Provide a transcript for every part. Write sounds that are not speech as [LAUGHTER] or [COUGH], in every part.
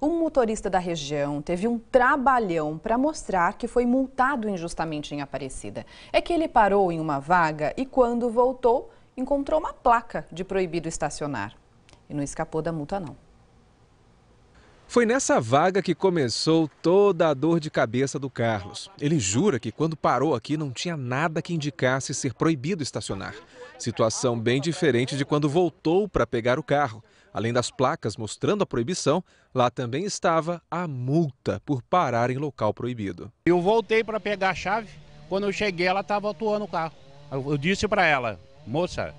Um motorista da região teve um trabalhão para mostrar que foi multado injustamente em Aparecida. É que ele parou em uma vaga e, quando voltou, encontrou uma placa de proibido estacionar. E não escapou da multa, não. Foi nessa vaga que começou toda a dor de cabeça do Carlos. Ele jura que quando parou aqui não tinha nada que indicasse ser proibido estacionar. Situação bem diferente de quando voltou para pegar o carro. Além das placas mostrando a proibição, lá também estava a multa por parar em local proibido. Eu voltei para pegar a chave, quando eu cheguei ela estava atuando o carro. Eu disse para ela, moça,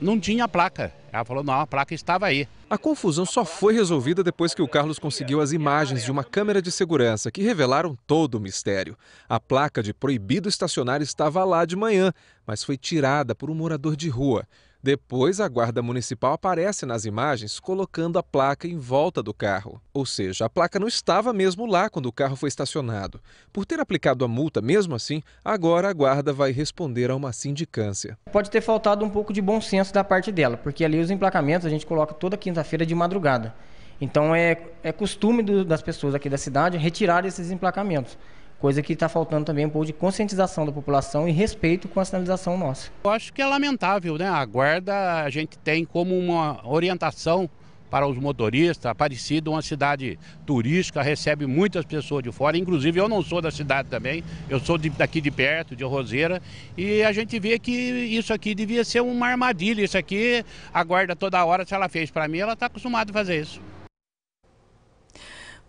não tinha placa. Ela falou, não, a placa estava aí. A confusão só foi resolvida depois que o Carlos conseguiu as imagens de uma câmera de segurança que revelaram todo o mistério. A placa de proibido estacionar estava lá de manhã, mas foi tirada por um morador de rua. Depois, a Guarda Municipal aparece nas imagens colocando a placa em volta do carro. Ou seja, a placa não estava mesmo lá quando o carro foi estacionado. Por ter aplicado a multa mesmo assim, agora a Guarda vai responder a uma sindicância. Pode ter faltado um pouco de bom senso da parte dela, porque ali os emplacamentos a gente coloca toda quinta-feira de madrugada. Então é, é costume do, das pessoas aqui da cidade retirar esses emplacamentos. Coisa que está faltando também um pouco de conscientização da população e respeito com a sinalização nossa. Eu acho que é lamentável, né? A guarda a gente tem como uma orientação para os motoristas. Aparecida, uma cidade turística, recebe muitas pessoas de fora. Inclusive, eu não sou da cidade também, eu sou de, daqui de perto, de Roseira. E a gente vê que isso aqui devia ser uma armadilha. Isso aqui, a guarda toda hora, se ela fez para mim, ela está acostumada a fazer isso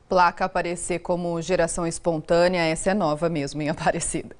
placa aparecer como geração espontânea, essa é nova mesmo em [LAUGHS] Aparecida.